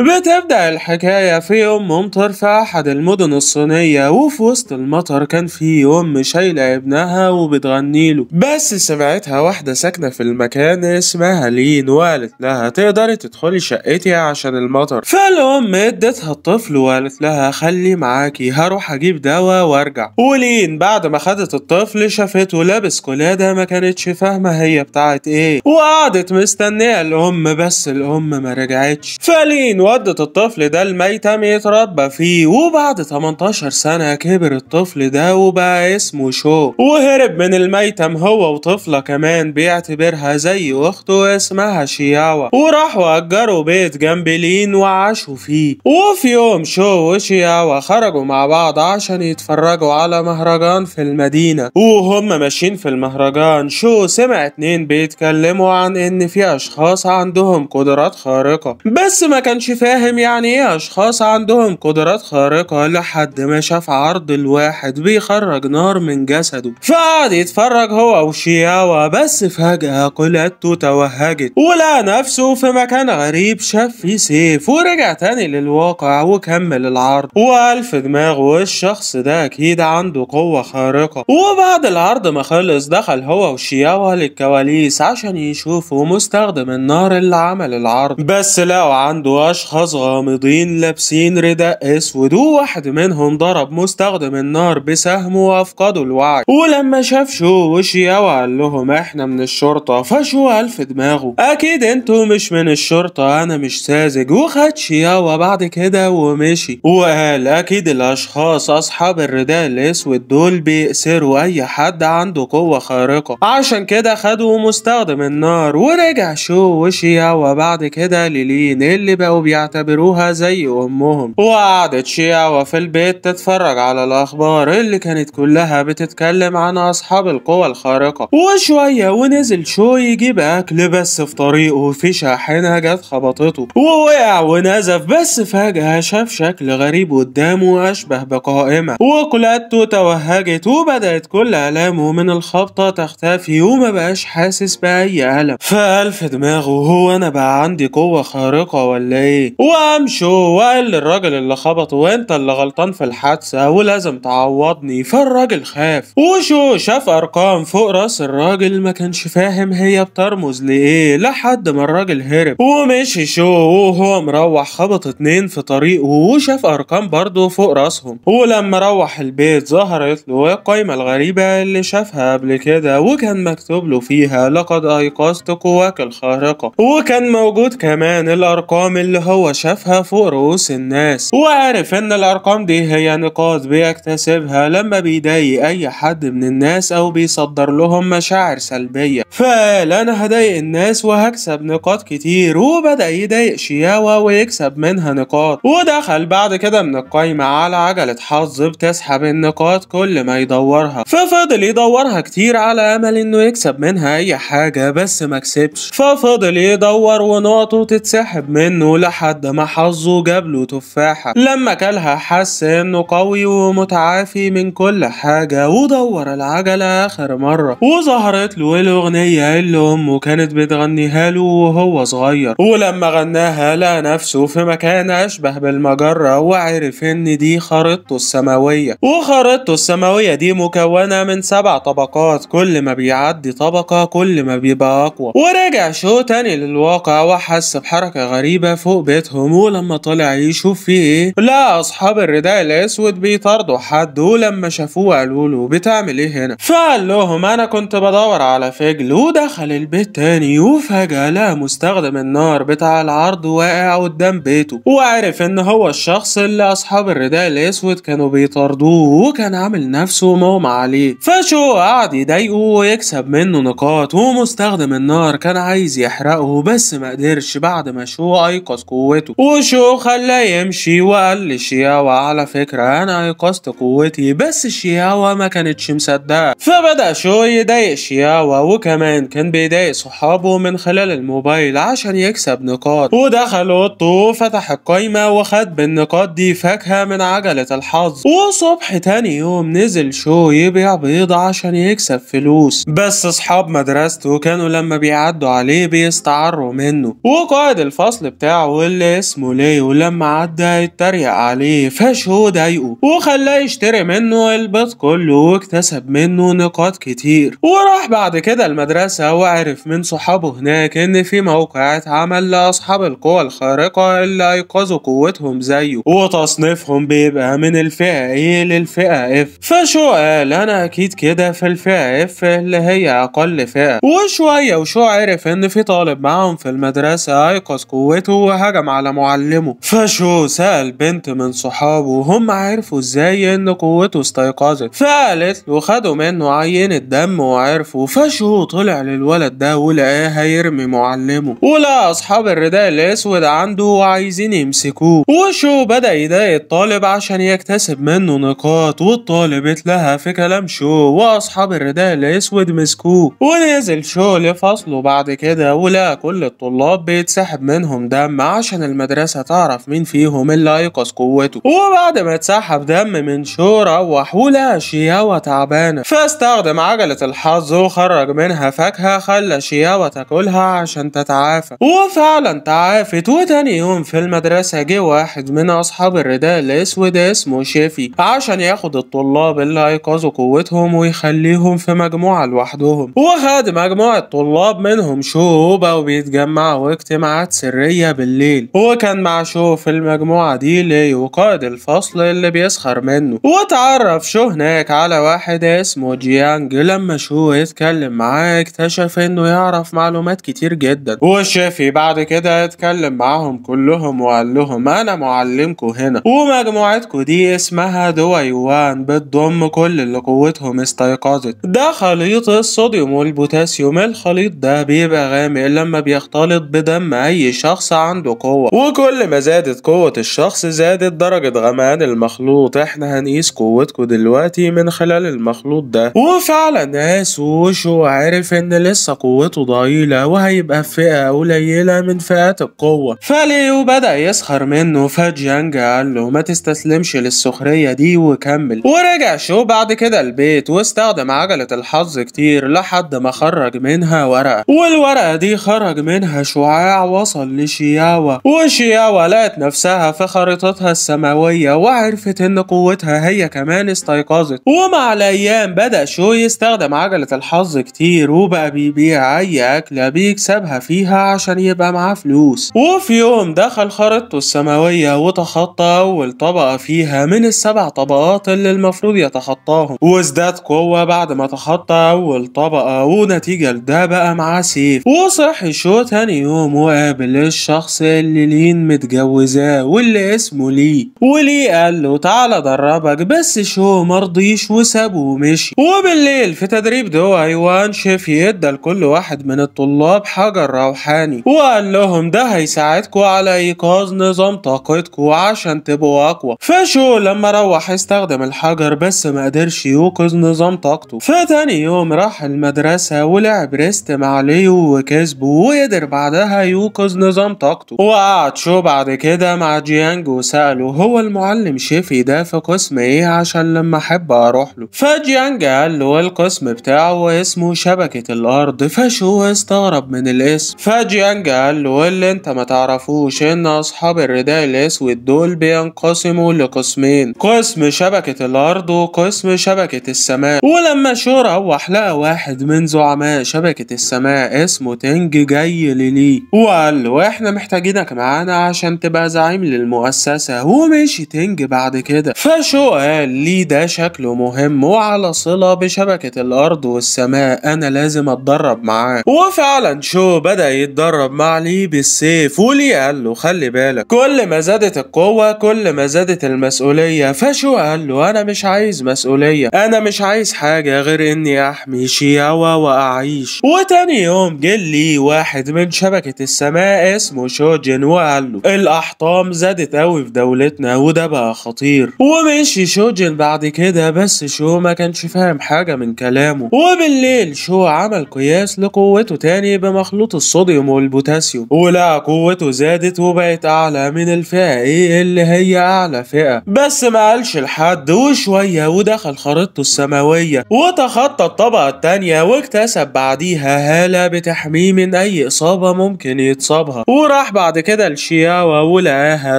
بتبدأ الحكاية في يوم ممطر في أحد المدن الصينية وفي وسط المطر كان في أم شايلة ابنها وبتغنيله بس سمعتها واحدة ساكنة في المكان اسمها لين وقالت لها تقدري تدخلي شقتي عشان المطر فالأم ادتها الطفل وقالت لها خلي معاكي هروح أجيب دواء وأرجع ولين بعد ما خدت الطفل شافته لابس كولادة ما كانتش فاهمة هي بتاعت إيه وقعدت مستنية الأم بس الأم ما رجعتش فلين ودت الطفل ده الميتم يتربى فيه وبعد 18 سنة كبر الطفل ده وبقى اسمه شو وهرب من الميتم هو وطفلة كمان بيعتبرها زي أخته اسمها شياوة وراحوا أجروا بيت جنب لين وعاشوا فيه وفي يوم شو وشياوة خرجوا مع بعض عشان يتفرجوا على مهرجان في المدينة وهم ماشيين في المهرجان شو سمع اتنين بيتكلموا عن إن في أشخاص عندهم قدرات خارقة بس ما كانش فاهم يعني ايه اشخاص عندهم قدرات خارقة لحد ما شاف عرض الواحد بيخرج نار من جسده فقعد يتفرج هو وشياوة بس فجأة قلادته توهجت ولقى نفسه في مكان غريب شاف فيه سيف ورجع تاني للواقع وكمل العرض وقال في دماغه الشخص ده اكيد عنده قوة خارقة وبعد العرض ما خلص دخل هو وشياوة للكواليس عشان يشوفوا مستخدم النار اللي عمل العرض بس لقوا عنده أشخاص غامضين لابسين رداء أسود وواحد منهم ضرب مستخدم النار بسهم وأفقدوا الوعي ولما شاف شو وشياو قال لهم إحنا من الشرطة فشو قال في دماغه أكيد أنتوا مش من الشرطة أنا مش ساذج وخد شياوة بعد كده ومشي وقال أكيد الأشخاص أصحاب الرداء الأسود دول بيأسروا أي حد عنده قوة خارقة عشان كده خدوا مستخدم النار ورجع شو وشياو بعد كده للين اللي بقوا وبيعتبروها زي أمهم وقعدت شيعوة في البيت تتفرج على الأخبار اللي كانت كلها بتتكلم عن أصحاب القوى الخارقة وشوية ونزل شو يجيب أكل بس في طريقه في شاحنة جت خبطته ووقع ونزف بس فجأة شاف شكل غريب قدامه أشبه بقائمة وقلادته توهجت وبدأت كل آلامه من الخبطة تختفي وما بقاش حاسس بأي ألم فقال في دماغه هو أنا بقى عندي قوة خارقة ولا إيه عليه وامشوا وقال للراجل اللي خبطه وانت اللي غلطان في الحادثه ولازم تعوضني فالراجل خاف وشو شاف ارقام فوق راس الراجل ما كانش فاهم هي بترمز لايه لحد ما الراجل هرب ومشي شو وهو مروح خبط اتنين في طريقه وشاف ارقام برضه فوق راسهم ولما روح البيت ظهرت له القايمه الغريبه اللي شافها قبل كده وكان مكتوب له فيها لقد ايقظت قواك الخارقه وكان موجود كمان الارقام اللي هو شافها فوق رؤوس الناس وعارف ان الارقام دي هي نقاط بيكتسبها لما بيضايق اي حد من الناس او بيصدر لهم مشاعر سلبية فقال انا هضايق الناس وهكسب نقاط كتير وبدأ يضايق شياوة ويكسب منها نقاط ودخل بعد كده من القايمة على عجلة حظ بتسحب النقاط كل ما يدورها ففضل يدورها كتير على امل انه يكسب منها اي حاجة بس مكسبش ففضل يدور ونقطه تتسحب منه لحد لحد ما حظه جاب له تفاحة لما كلها حس انه قوي ومتعافي من كل حاجة ودور العجلة اخر مرة وظهرت له الاغنية اللي امه كانت بتغنيها له وهو صغير ولما غناها لقى نفسه في مكان اشبه بالمجرة وعرف ان دي خريطته السماوية وخريطته السماوية دي مكونة من سبع طبقات كل ما بيعدي طبقة كل ما بيبقى اقوى ورجع شو تاني للواقع وحس بحركة غريبة فوق بيتهم ولما طلع يشوف فيه ايه لا اصحاب الرداء الاسود بيطاردوا حد ولما شافوه قالوا له بتعمل ايه هنا فقال لهم انا كنت بدور على فجل ودخل البيت تاني وفجأة لقى مستخدم النار بتاع العرض واقع قدام بيته وعرف ان هو الشخص اللي اصحاب الرداء الاسود كانوا بيطاردوه وكان عامل نفسه مغمى عليه فشو قعد يضايقه ويكسب منه نقاط ومستخدم النار كان عايز يحرقه بس ما قدرش بعد ما شو ايقظ قوته وشو خلاه يمشي وقال لشياوة على فكرة أنا أيقظت قوتي بس شياوة ما كانتش مصدقة فبدأ شو يضايق شياوة وكمان كان بيضايق صحابه من خلال الموبايل عشان يكسب نقاط ودخل أوضته وفتح القايمة وخد بالنقاط دي فاكهة من عجلة الحظ وصبح تاني يوم نزل شو يبيع بيضة عشان يكسب فلوس بس أصحاب مدرسته كانوا لما بيعدوا عليه بيستعروا منه وقائد الفصل بتاعه اللي اسمه ليه ولما عدى يتريق عليه فشو ضايقه وخلاه يشتري منه البيت كله واكتسب منه نقاط كتير وراح بعد كده المدرسة وعرف من صحابه هناك ان في موقع اتعمل لاصحاب القوى الخارقة اللي ايقظوا قوتهم زيه وتصنيفهم بيبقى من الفئة ايه للفئة اف فشو قال انا اكيد كده في الفئة اف اللي هي اقل فئة وشوية وشو عرف ان في طالب معاهم في المدرسة ايقظ قوته هجم على معلمه فشو سأل بنت من صحابه وهم عرفوا ازاي ان قوته استيقظت فقالت له خدوا منه عينة دم وعرفوا فشو طلع للولد ده ولقاه هيرمي معلمه ولا اصحاب الرداء الاسود عنده وعايزين يمسكوه وشو بدأ يضايق الطالب عشان يكتسب منه نقاط والطالب لها في كلام شو واصحاب الرداء الاسود مسكوه ونزل شو لفصله بعد كده ولقى كل الطلاب بيتسحب منهم دم عشان المدرسة تعرف مين فيهم اللي هيقص قوته وبعد ما اتسحب دم من شو روح ولقى شياوة تعبانة فاستخدم عجلة الحظ وخرج منها فاكهة خلى شياوة تاكلها عشان تتعافى وفعلا تعافت وتاني يوم في المدرسة جه واحد من أصحاب الرداء الأسود اسمه شيفي عشان ياخد الطلاب اللي هيقظوا قوتهم ويخليهم في مجموعة لوحدهم وخد مجموعة طلاب منهم شوبة وبيتجمعوا اجتماعات سرية بالليل الليل هو كان مع شو في المجموعة دي ليو قائد الفصل اللي بيسخر منه واتعرف شو هناك على واحد اسمه جيانج لما شو اتكلم معاه اكتشف انه يعرف معلومات كتير جدا والشافي بعد كده اتكلم معاهم كلهم وقال لهم انا معلمكو هنا ومجموعتكو دي اسمها دويوان بتضم كل اللي قوتهم استيقظت ده خليط الصوديوم والبوتاسيوم الخليط ده بيبقى غامق لما بيختلط بدم اي شخص عنده وقوة وكل ما زادت قوة الشخص زادت درجة غمقان المخلوط احنا هنقيس قوتكم دلوقتي من خلال المخلوط ده وفعلا ناس وشو عرف ان لسه قوته ضئيلة وهيبقى في فئة قليلة من فئات القوة فليو بدأ يسخر منه فجيانج قال له ما تستسلمش للسخرية دي وكمل ورجع شو بعد كده البيت واستخدم عجلة الحظ كتير لحد ما خرج منها ورقة والورقة دي خرج منها شعاع وصل لشياوة وشيا ولقت نفسها في خريطتها السماوية وعرفت ان قوتها هي كمان استيقظت ومع الايام بدأ شو يستخدم عجلة الحظ كتير وبقى بيبيع اي اكلة بيكسبها فيها عشان يبقى معاه فلوس وفي يوم دخل خريطته السماوية وتخطى اول طبقة فيها من السبع طبقات اللي المفروض يتخطاهم وازداد قوة بعد ما تخطى اول طبقة ونتيجة لده بقى معاه سيف وصحي شو تاني يوم وقابل الشخص لين متجوزاه واللي اسمه ليه وليه قال له تعالى ادربك بس شو مرضيش وسابه ومشي وبالليل في تدريب دو ايوان شيفي ادى لكل واحد من الطلاب حجر روحاني وقال لهم ده هيساعدكوا على ايقاظ نظام طاقتكوا عشان تبقوا اقوى فشو لما روح استخدم الحجر بس ما قدرش يوقظ نظام طاقته فتاني يوم راح المدرسة ولعب ريست مع ليو وكسبه وقدر بعدها يوقظ نظام طاقته وقعد شو بعد كده مع جيانج وسأله هو المعلم شيفي ده في قسم ايه عشان لما احب اروح له فجيانج قال له القسم بتاعه اسمه شبكة الارض فشو استغرب من الاسم فجيانج قال له اللي انت ما تعرفوش ان اصحاب الرداء الاسود دول بينقسموا لقسمين قسم شبكة الارض وقسم شبكة السماء ولما شو روح لقى واحد من زعماء شبكة السماء اسمه تنج جاي للي وقال له احنا محتاجين ايدك معانا عشان تبقى زعيم للمؤسسة ومشي تنج بعد كده فشو قال لي ده شكله مهم وعلى صلة بشبكة الارض والسماء انا لازم اتدرب معاه وفعلا شو بدأ يتدرب مع لي بالسيف ولي قال له خلي بالك كل ما زادت القوة كل ما زادت المسؤولية فشو قال له انا مش عايز مسؤولية انا مش عايز حاجة غير اني احمي شياوة واعيش وتاني يوم جه لي واحد من شبكة السماء اسمه شوجي وقال له الأحطام زادت قوي في دولتنا وده بقى خطير ومشي شوجن بعد كده بس شو ما كانش فاهم حاجة من كلامه وبالليل شو عمل قياس لقوته تاني بمخلوط الصوديوم والبوتاسيوم ولقى قوته زادت وبقت أعلى من الفئة إيه اللي هي أعلى فئة بس ما قالش لحد وشوية ودخل خريطته السماوية وتخطى الطبقة التانية واكتسب بعديها هالة بتحميه من أي إصابة ممكن يتصابها وراح بعد بعد كده الشياوة ولقاها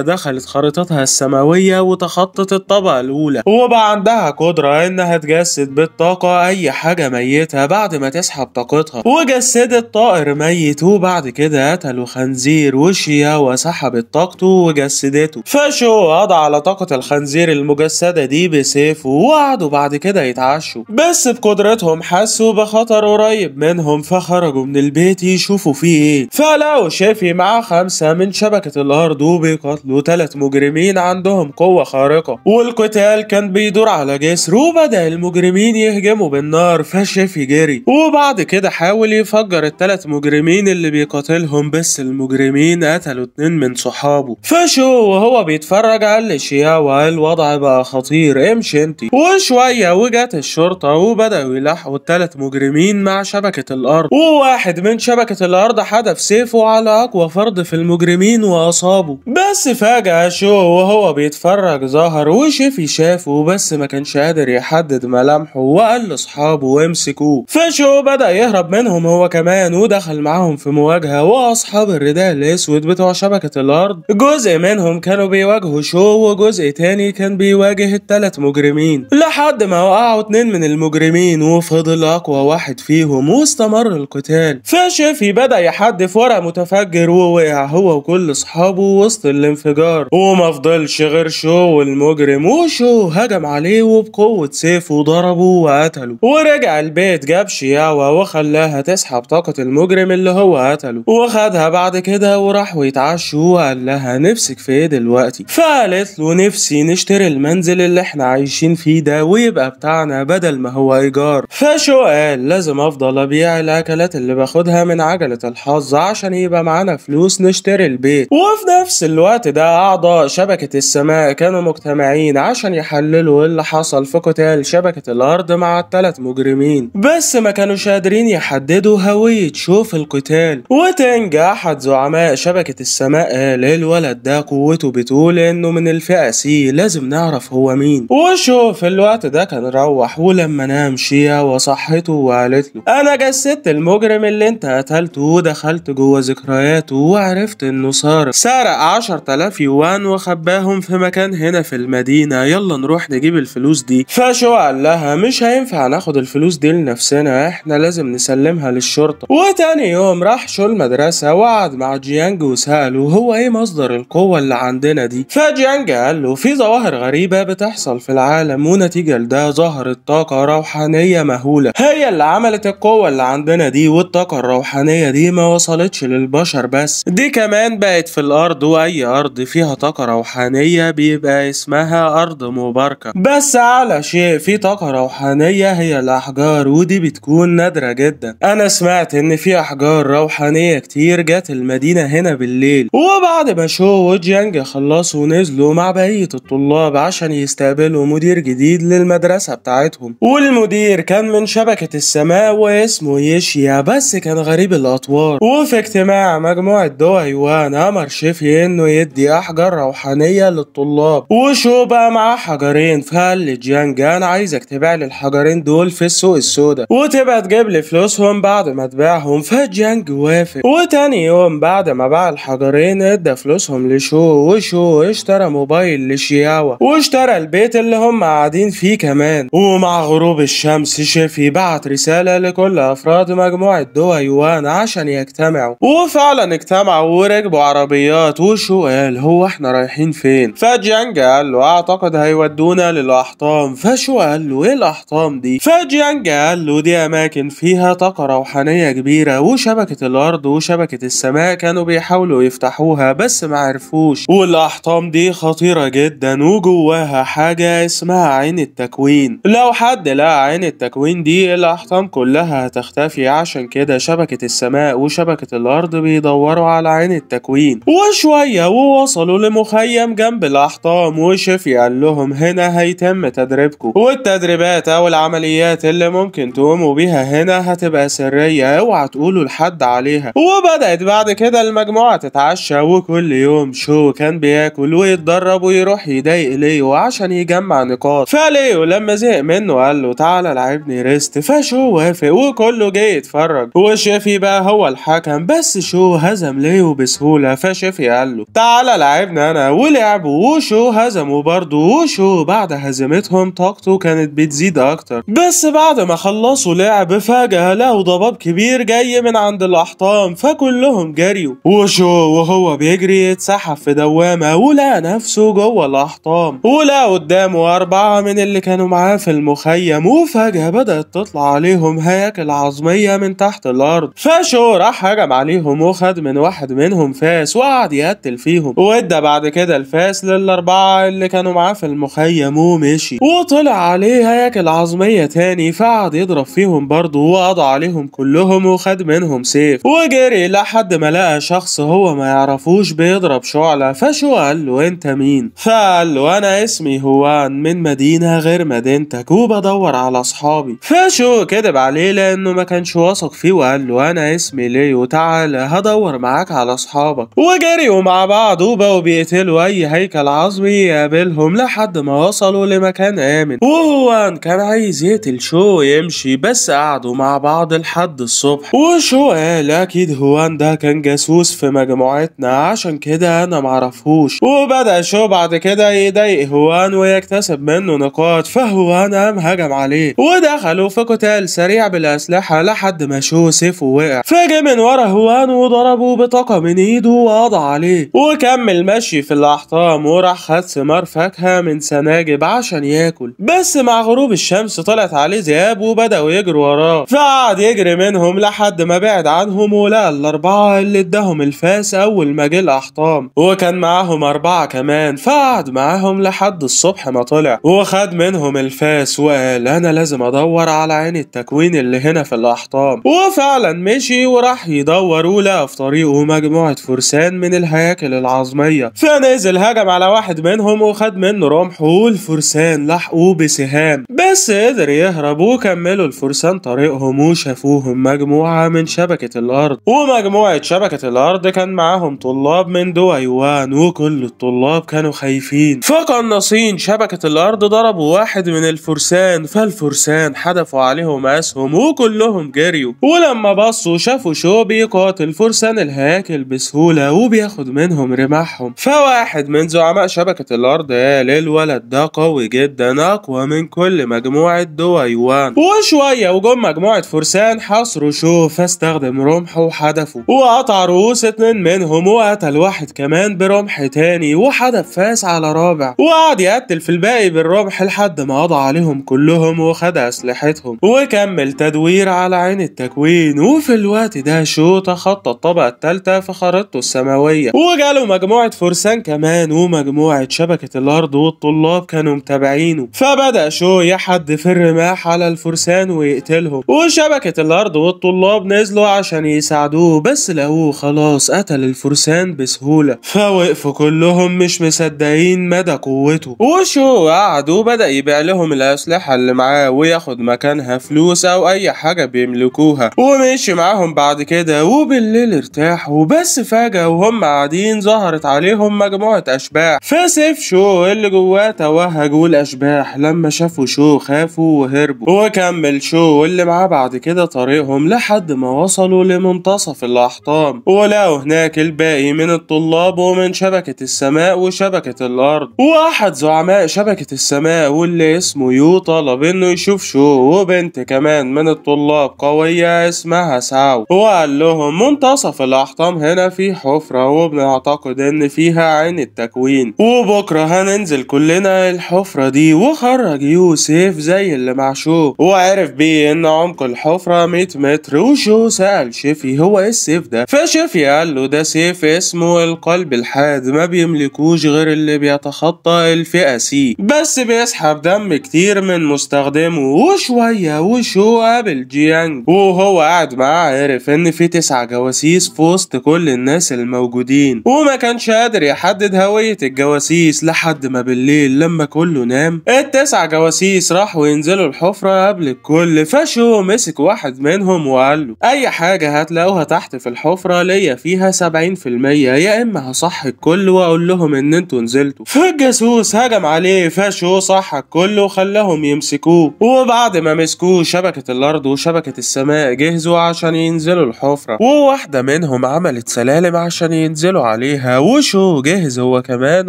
دخلت خريطتها السماوية وتخطت الطبقة الأولى وبقى عندها قدرة إنها تجسد بالطاقة أي حاجة ميتة بعد ما تسحب طاقتها وجسدت طائر ميت وبعد كده قتلوا خنزير والشياوة سحبت طاقته وجسدته فشو قضى على طاقة الخنزير المجسدة دي بسيفه وقعدوا بعد كده يتعشوا بس بقدرتهم حسوا بخطر قريب منهم فخرجوا من البيت يشوفوا فيه ايه فلقوا شافي معاه خمسة من شبكة الهردوب قتلوا ثلاث مجرمين عندهم قوة خارقة والقتال كان بيدور على جسر وبدأ المجرمين يهجموا بالنار فشف يجري وبعد كده حاول يفجر الثلاث مجرمين اللي بيقاتلهم بس المجرمين قتلوا اتنين من صحابه فشو وهو بيتفرج على الشياوة الوضع بقى خطير امشي انتي وشوية وجت الشرطة وبدأوا يلاحقوا الثلاث مجرمين مع شبكة الأرض وواحد من شبكة الأرض حدف سيفه على أقوى فرد في المجرمين المجرمين وأصابه بس فجأة شو وهو بيتفرج ظهر وشيفي شافه بس ما كانش قادر يحدد ملامحه وقال لأصحابه وامسكوه فشو بدأ يهرب منهم هو كمان ودخل معاهم في مواجهة وأصحاب الرداء الأسود بتوع شبكة الأرض جزء منهم كانوا بيواجهوا شو وجزء تاني كان بيواجه التلات مجرمين لحد ما وقعوا اتنين من المجرمين وفضل أقوى واحد فيهم واستمر القتال فشيفي بدأ يحدف ورق متفجر ووقع هو هو وكل اصحابه وسط الانفجار وما فضلش غير شو والمجرم وشو هجم عليه وبقوة سيفه ضربه وقتله ورجع البيت جاب شياوة وخلاها تسحب طاقة المجرم اللي هو قتله وخدها بعد كده وراح ويتعشوا وقال لها نفسك في ايه دلوقتي فقالت له نفسي نشتري المنزل اللي احنا عايشين فيه ده ويبقى بتاعنا بدل ما هو ايجار فشو قال لازم افضل ابيع الاكلات اللي باخدها من عجلة الحظ عشان يبقى معانا فلوس نشتري واشتري البيت وفي نفس الوقت ده أعضاء شبكة السماء كانوا مجتمعين عشان يحللوا اللي حصل في قتال شبكة الأرض مع الثلاث مجرمين بس ما كانوش قادرين يحددوا هوية شوف القتال وتنج أحد زعماء شبكة السماء قال الولد ده قوته بتقول إنه من الفئة سي لازم نعرف هو مين وشوف الوقت ده كان روح ولما نام شيا وصحته وقالت له أنا جسدت المجرم اللي أنت قتلته ودخلت جوه ذكرياته وعرفت انه سارق سرق 10000 يوان وخباهم في مكان هنا في المدينة يلا نروح نجيب الفلوس دي فشو قال لها مش هينفع ناخد الفلوس دي لنفسنا احنا لازم نسلمها للشرطة وتاني يوم راح شو المدرسة وقعد مع جيانج وسأله هو ايه مصدر القوة اللي عندنا دي فجيانج قال له في ظواهر غريبة بتحصل في العالم ونتيجة لده ظهرت طاقة روحانية مهولة هي اللي عملت القوة اللي عندنا دي والطاقة الروحانية دي ما وصلتش للبشر بس دي كمان كمان بقت في الأرض وأي أرض فيها طاقة روحانية بيبقى اسمها أرض مباركة بس على شيء في طاقة روحانية هي الأحجار ودي بتكون نادرة جدا أنا سمعت إن في أحجار روحانية كتير جت المدينة هنا بالليل وبعد ما شو وجيانج خلصوا نزلوا مع بقية الطلاب عشان يستقبلوا مدير جديد للمدرسة بتاعتهم والمدير كان من شبكة السماء واسمه يشيا بس كان غريب الأطوار وفي اجتماع مجموعة دوي وانا مرشفي انه يدي احجار روحانية للطلاب وشو بقى معاه حجرين فقال انا عايزك تبيع لي الحجرين دول في السوق السوداء وتبقى تجيب لي فلوسهم بعد ما تبيعهم فجيانج وافق وتاني يوم بعد ما باع الحجرين ادى فلوسهم لشو وشو اشترى موبايل لشياوة واشترى البيت اللي هم قاعدين فيه كمان ومع غروب الشمس شيفي بعت رسالة لكل افراد مجموعة دول يوان عشان يجتمعوا وفعلا اجتمعوا وركبوا عربيات وشو قال هو احنا رايحين فين فجيانج قال له اعتقد هيودونا للاحطام فشو قال له ايه الاحطام دي فجيانج قال له دي اماكن فيها طاقة روحانية كبيرة وشبكة الارض وشبكة السماء كانوا بيحاولوا يفتحوها بس ما عرفوش والاحطام دي خطيرة جدا وجواها حاجة اسمها عين التكوين لو حد لقى عين التكوين دي الاحطام كلها هتختفي عشان كده شبكة السماء وشبكة الارض بيدوروا على عين عن التكوين وشوية ووصلوا لمخيم جنب الأحطام وشفي قال لهم هنا هيتم تدريبكم والتدريبات أو العمليات اللي ممكن تقوموا بيها هنا هتبقى سرية اوعى تقولوا لحد عليها وبدأت بعد كده المجموعة تتعشى وكل يوم شو كان بياكل ويتدرب ويروح يضايق ليو عشان يجمع نقاط فليو لما زهق منه قال له تعالى لعبني ريست فشو وافق وكله جه يتفرج وشافي بقى هو الحكم بس شو هزم ليو بسهولة فشافي قال له تعالى لعبنا أنا ولعب وشو هزموا برضه وشو بعد هزيمتهم طاقته كانت بتزيد أكتر بس بعد ما خلصوا لعب فجأة لقوا ضباب كبير جاي من عند الأحطام فكلهم جريوا وشو وهو بيجري اتسحب في دوامة ولقى نفسه جوه الأحطام ولقى قدامه أربعة من اللي كانوا معاه في المخيم وفجأة بدأت تطلع عليهم هياكل عظمية من تحت الأرض فشو راح هجم عليهم وخد من واحد منهم منهم فاس وقعد يقتل فيهم وادى بعد كده الفاس للأربعة اللي كانوا معاه في المخيم ومشي وطلع عليه هياكل عظمية تاني فقعد يضرب فيهم برضه وقضى عليهم كلهم وخد منهم سيف وجري لحد ما لقى شخص هو ما يعرفوش بيضرب شعلة فشو قال له انت مين فقال له انا اسمي هوان من مدينة غير مدينتك وبدور على اصحابي فشو كذب عليه لانه ما كانش واثق فيه وقال له انا اسمي ليو تعالى هدور معاك على أصحابك وجريوا مع بعض وبقوا بيقتلوا أي هيكل عظمي يقابلهم لحد ما وصلوا لمكان آمن وهوان كان عايز يقتل شو يمشي بس قعدوا مع بعض لحد الصبح وشو قال أكيد هوان ده كان جاسوس في مجموعتنا عشان كده أنا معرفهوش وبدأ شو بعد كده يضايق هوان ويكتسب منه نقاط فهوان قام هجم عليه ودخلوا في قتال سريع بالأسلحة لحد ما شو سيفه وقع فجه من ورا هوان وضربه بطاقم من ايده وقضى عليه وكمل مشي في الاحطام وراح خد ثمار فاكهة من سناجب عشان ياكل بس مع غروب الشمس طلعت عليه ذئاب وبدأوا يجروا وراه فقعد يجري منهم لحد ما بعد عنهم ولقى الأربعة اللي اداهم الفاس أول ما جه الأحطام وكان معاهم أربعة كمان فقعد معاهم لحد الصبح ما طلع وخد منهم الفاس وقال أنا لازم أدور على عين التكوين اللي هنا في الأحطام وفعلا مشي وراح يدور ولقى في طريقه مجموعة مجموعة فرسان من الهياكل العظمية فنزل هجم على واحد منهم وخد منه رمح والفرسان لحقوه بسهام بس قدر يهرب وكملوا الفرسان طريقهم وشافوهم مجموعة من شبكة الأرض ومجموعة شبكة الأرض كان معاهم طلاب من دوايوان وكل الطلاب كانوا خايفين فقناصين شبكة الأرض ضربوا واحد من الفرسان فالفرسان حدفوا عليهم أسهم وكلهم جريوا ولما بصوا شافوا شو بيقاتل فرسان الهياكل بسهولة وبياخد منهم رماحهم فواحد من زعماء شبكة الأرض قال الولد ده قوي جدا أقوى من كل مجموعة دويوان وشوية وجم مجموعة فرسان حصروا شو فاستخدم رمحه وحدفه وقطع رؤوس اتنين منهم وقتل واحد كمان برمح تاني وحدف فاس على رابع وقعد يقتل في الباقي بالرمح لحد ما قضى عليهم كلهم وخد أسلحتهم وكمل تدوير على عين التكوين وفي الوقت ده شو تخطى الطبقة التالتة خريطته السماوية وجاله مجموعة فرسان كمان ومجموعة شبكة الأرض والطلاب كانوا متابعينه فبدأ شو يحد في الرماح على الفرسان ويقتلهم وشبكة الأرض والطلاب نزلوا عشان يساعدوه بس لقوه خلاص قتل الفرسان بسهولة فوقفوا كلهم مش مصدقين مدى قوته وشو قعد وبدأ يبيع لهم الأسلحة اللي معاه وياخد مكانها فلوس أو أي حاجة بيملكوها ومشي معاهم بعد كده وبالليل ارتاح وبدأ بس فجأة وهم قاعدين ظهرت عليهم مجموعة أشباح فسيف شو اللي جواه توهج والأشباح لما شافوا شو خافوا وهربوا وكمل شو اللي معاه بعد كده طريقهم لحد ما وصلوا لمنتصف الأحطام ولقوا هناك الباقي من الطلاب ومن شبكة السماء وشبكة الأرض وأحد زعماء شبكة السماء واللي اسمه يو طلب إنه يشوف شو وبنت كمان من الطلاب قوية اسمها ساو وقال لهم منتصف الأحطام هنا هنا في حفرة وبنعتقد ان فيها عين التكوين وبكرة هننزل كلنا الحفرة دي وخرج يوسف زي اللي معشوق وعرف بيه ان عمق الحفرة 100 متر وشو سأل شيفي هو ايه السيف ده فشيفي قال له ده سيف اسمه القلب الحاد ما بيملكوش غير اللي بيتخطى الفئة سي بس بيسحب دم كتير من مستخدمه وشوية وشو قابل جيانج وهو قاعد معاه عرف ان في تسعة جواسيس في وسط كل كل الناس الموجودين وما كانش قادر يحدد هوية الجواسيس لحد ما بالليل لما كله نام التسع جواسيس راحوا ينزلوا الحفرة قبل الكل فشو مسك واحد منهم وقال له أي حاجة هتلاقوها تحت في الحفرة ليا فيها 70% يا إما هصح الكل وأقول لهم إن أنتوا نزلتوا فالجاسوس هجم عليه فشو صح الكل وخلاهم يمسكوه وبعد ما مسكوه شبكة الأرض وشبكة السماء جهزوا عشان ينزلوا الحفرة وواحدة منهم عملت سلالم عشان ينزلوا عليها وشو جهز هو كمان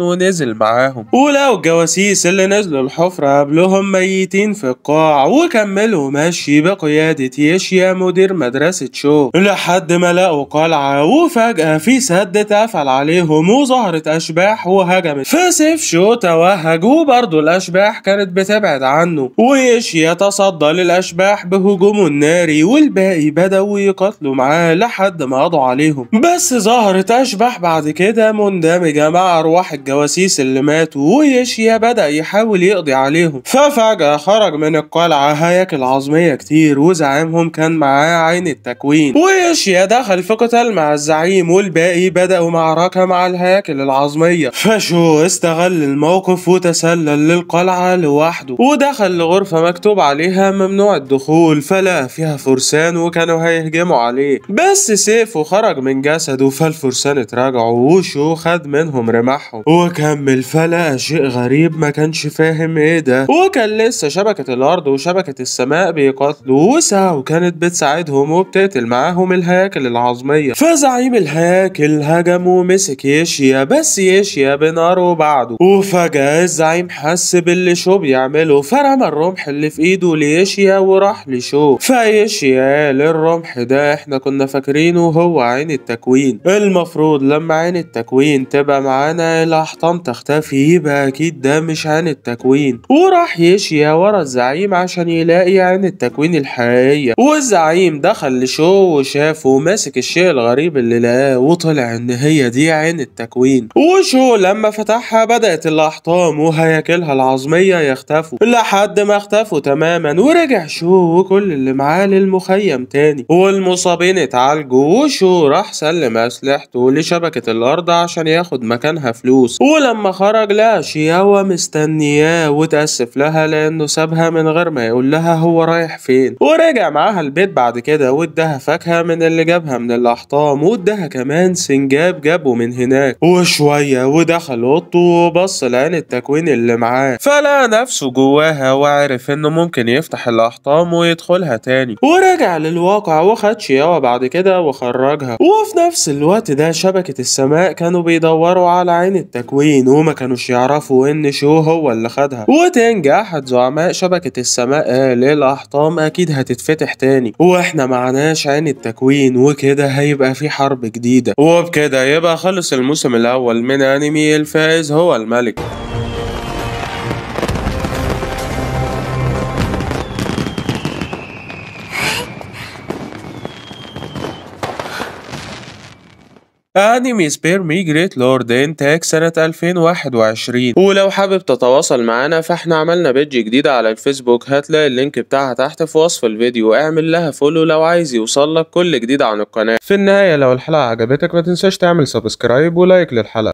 ونزل معاهم ولقوا الجواسيس اللي نزلوا الحفرة قبلهم ميتين في القاع وكملوا مشي بقيادة يشيا مدير مدرسة شو لحد ما لقوا قلعة وفجأة في سد اتقفل عليهم وظهرت أشباح وهجمت فسيف شو توهج وبرضه الأشباح كانت بتبعد عنه ويشيا تصدى للأشباح بهجومه الناري والباقي بدأوا يقاتلوا معاه لحد ما قضوا عليهم بس ظهرت أشبح بعد كده مندمجة مع أرواح الجواسيس اللي ماتوا ويشيا بدأ يحاول يقضي عليهم ففجأة خرج من القلعة هياكل عظمية كتير وزعيمهم كان معاه عين التكوين ويشيا دخل في قتال مع الزعيم والباقي بدأوا معركة مع الهياكل العظمية فشو استغل الموقف وتسلل للقلعة لوحده ودخل لغرفة مكتوب عليها ممنوع الدخول فلقى فيها فرسان وكانوا هيهجموا عليه بس سيفه خرج من جسد رسدوا فالفرسان اتراجعوا وشو خد منهم رماحهم وكمل فلقى شيء غريب ما كانش فاهم ايه ده وكان لسه شبكة الارض وشبكة السماء بيقاتلوا وساو وكانت بتساعدهم وبتقتل معاهم الهياكل العظمية فزعيم الهياكل هجم ومسك يشيا بس يشيا بناره بعده وفجأة الزعيم حس باللي شو بيعمله فرمى الرمح اللي في ايده ليشيا وراح لشو فيشيا للرمح ده احنا كنا فاكرينه هو عين التكوين التكوين المفروض لما عين التكوين تبقى معانا الأحطام تختفي يبقى أكيد ده مش عين التكوين وراح يشيا ورا الزعيم عشان يلاقي عين التكوين الحقيقية والزعيم دخل لشو وشافه وماسك الشيء الغريب اللي لقاه وطلع إن هي دي عين التكوين وشو لما فتحها بدأت الأحطام وهياكلها العظمية يختفوا لحد ما اختفوا تماما ورجع شو وكل اللي معاه للمخيم تاني والمصابين اتعالجوا وشو راح سلم استلم أسلحته لشبكة الأرض عشان ياخد مكانها فلوس ولما خرج لقى شياوة مستنياه وتأسف لها لأنه سابها من غير ما يقول لها هو رايح فين ورجع معاها البيت بعد كده واداها فاكهة من اللي جابها من الأحطام واداها كمان سنجاب جابه من هناك وشوية ودخل أوضته وبص لعين التكوين اللي معاه فلقى نفسه جواها وعرف إنه ممكن يفتح الأحطام ويدخلها تاني ورجع للواقع وخد شياوة بعد كده وخرجها وفي نفس الوقت ده شبكة السماء كانوا بيدوروا على عين التكوين وما كانوش يعرفوا ان شو هو اللي خدها وتنجح زعماء شبكة السماء قال آه، الاحطام اكيد هتتفتح تاني واحنا معناش عين التكوين وكده هيبقى في حرب جديدة وبكده يبقى خلص الموسم الاول من انمي الفائز هو الملك أنمي سبير مي جريت لورد إنتاج سنة 2021 ولو حابب تتواصل معانا فإحنا عملنا بيدج جديدة على الفيسبوك هتلاقي اللينك بتاعها تحت في وصف الفيديو اعمل لها فولو لو عايز يوصلك كل جديد عن القناة في النهاية لو الحلقة عجبتك ما تنساش تعمل سبسكرايب ولايك للحلقة